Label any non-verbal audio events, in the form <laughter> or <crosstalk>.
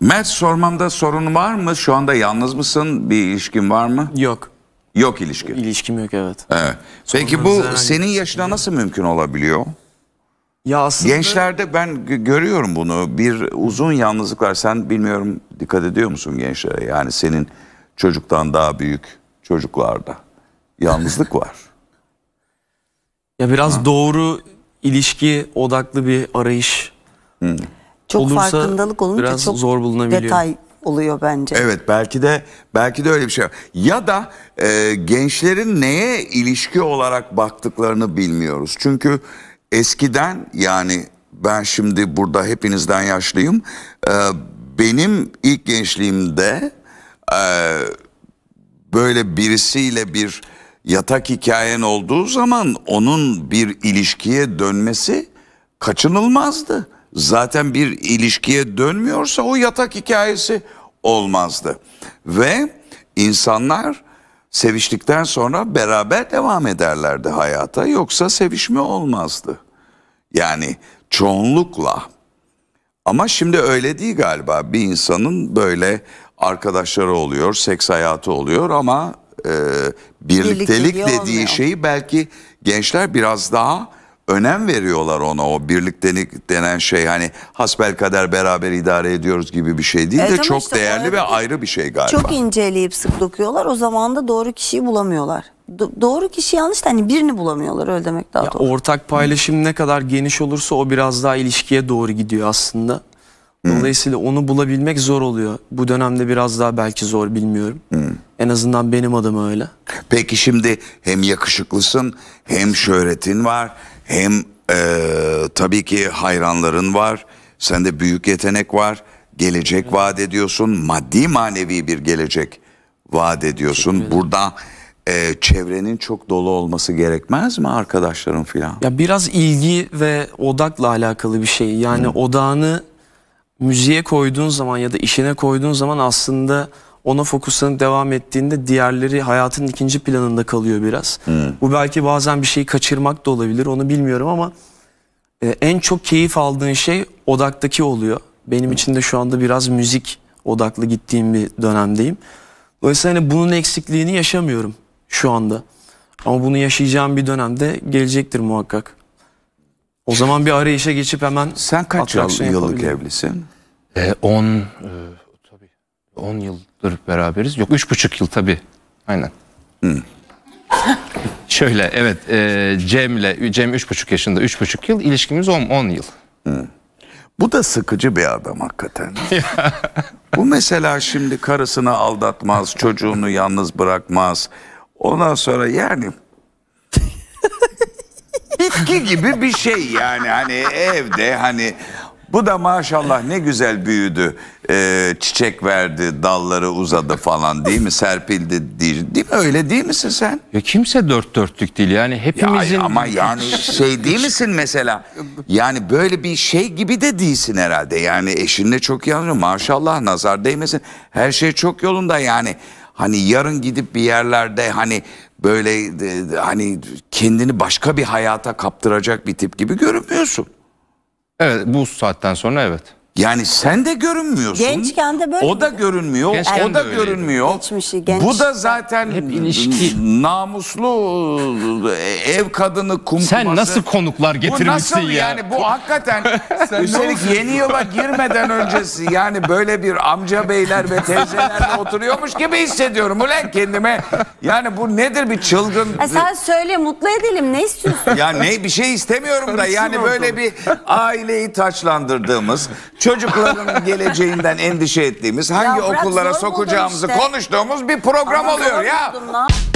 Mert sormamda sorun var mı? Şu anda yalnız mısın? Bir ilişkin var mı? Yok. Yok ilişki. İlişkim yok evet. Evet. Peki bu senin şey yaşına nasıl mümkün olabiliyor? Ya aslında Gençlerde ben görüyorum bunu. Bir uzun yalnızlık var. Sen bilmiyorum dikkat ediyor musun gençlere? Yani senin çocuktan daha büyük çocuklarda yalnızlık var. <laughs> ya biraz doğru ilişki odaklı bir arayış çok olursa farkındalık olunca biraz çok zor bulunabiliyor. detay oluyor bence. Evet belki de belki de öyle bir şey. var. Ya da e, gençlerin neye ilişki olarak baktıklarını bilmiyoruz. Çünkü eskiden yani ben şimdi burada hepinizden yaşlıyım. E, benim ilk gençliğimde e, böyle birisiyle bir yatak hikayen olduğu zaman onun bir ilişkiye dönmesi kaçınılmazdı zaten bir ilişkiye dönmüyorsa o yatak hikayesi olmazdı. Ve insanlar seviştikten sonra beraber devam ederlerdi hayata yoksa sevişme olmazdı. Yani çoğunlukla. Ama şimdi öyle değil galiba. Bir insanın böyle arkadaşları oluyor, seks hayatı oluyor ama e, birliktelik Birlikte dediği olmuyor. şeyi belki gençler biraz daha önem veriyorlar ona o birliktelik denen şey hani hasbel kader beraber idare ediyoruz gibi bir şey değil evet, de çok işte değerli ve ayrı bir şey galiba. Çok inceleyip sık dokuyorlar o zaman da doğru kişiyi bulamıyorlar. Do- doğru kişi yanlış da hani birini bulamıyorlar öyle demek daha ya doğru. Ortak paylaşım Hı. ne kadar geniş olursa o biraz daha ilişkiye doğru gidiyor aslında. Dolayısıyla Hı. onu bulabilmek zor oluyor. Bu dönemde biraz daha belki zor bilmiyorum. Hı. En azından benim adım öyle. Peki şimdi hem yakışıklısın hem şöhretin var hem e, tabii ki hayranların var. Sende büyük yetenek var. Gelecek evet. vaat ediyorsun. Maddi manevi bir gelecek vaat ediyorsun. Burada e, çevrenin çok dolu olması gerekmez mi arkadaşların filan? Ya biraz ilgi ve odakla alakalı bir şey. Yani Hı. odağını müziğe koyduğun zaman ya da işine koyduğun zaman aslında ona fokuslanıp devam ettiğinde diğerleri hayatın ikinci planında kalıyor biraz. Hmm. Bu belki bazen bir şeyi kaçırmak da olabilir onu bilmiyorum ama e, en çok keyif aldığın şey odaktaki oluyor. Benim hmm. için de şu anda biraz müzik odaklı gittiğim bir dönemdeyim. Dolayısıyla hani bunun eksikliğini yaşamıyorum şu anda. Ama bunu yaşayacağım bir dönemde gelecektir muhakkak. O zaman bir arayışa geçip hemen Sen kaç yıllık evlisin? 10 e, e 10 yıldır beraberiz. Yok 3,5 yıl tabii. Aynen. <laughs> Şöyle evet e, Cem'le Cem 3,5 yaşında 3,5 yıl ilişkimiz 10, 10 yıl. Hmm. Bu da sıkıcı bir adam hakikaten. <laughs> Bu mesela şimdi karısını aldatmaz, çocuğunu yalnız bırakmaz. Ondan sonra yani <laughs> bitki gibi bir şey yani hani evde hani bu da maşallah ne güzel büyüdü. Ee, çiçek verdi, dalları uzadı falan değil mi? Serpildi değil, değil mi? Öyle değil misin sen? Ya kimse dört dörtlük değil yani hepimizin. Ya, ama yani şey değil misin mesela? Yani böyle bir şey gibi de değilsin herhalde. Yani eşinle çok yanıyor maşallah nazar değmesin. Her şey çok yolunda yani. Hani yarın gidip bir yerlerde hani böyle e, hani kendini başka bir hayata kaptıracak bir tip gibi görünmüyorsun. Evet bu saatten sonra evet. Yani sen de görünmüyorsun. Gençken de böyle. O da görünmüyor. Gençken o da öyleydi. görünmüyor. Geçmişi, genç. Bu da zaten hep ilişki. Namuslu ev kadını kumkuması. Sen nasıl konuklar getirmişsin ya? Bu nasıl ya? yani? Bu hakikaten <laughs> üstelik yeni yıla girmeden öncesi yani böyle bir amca beyler ve teyzelerle oturuyormuş gibi hissediyorum. Ulan kendime yani bu nedir bir çılgın? Ha, e, sen söyle mutlu edelim ne istiyorsun? Ya ne bir şey istemiyorum da yani böyle bir aileyi taçlandırdığımız, çocukların <laughs> geleceğinden endişe ettiğimiz, hangi bırak, okullara sokacağımızı işte. konuştuğumuz bir program Ama oluyor ya. buldun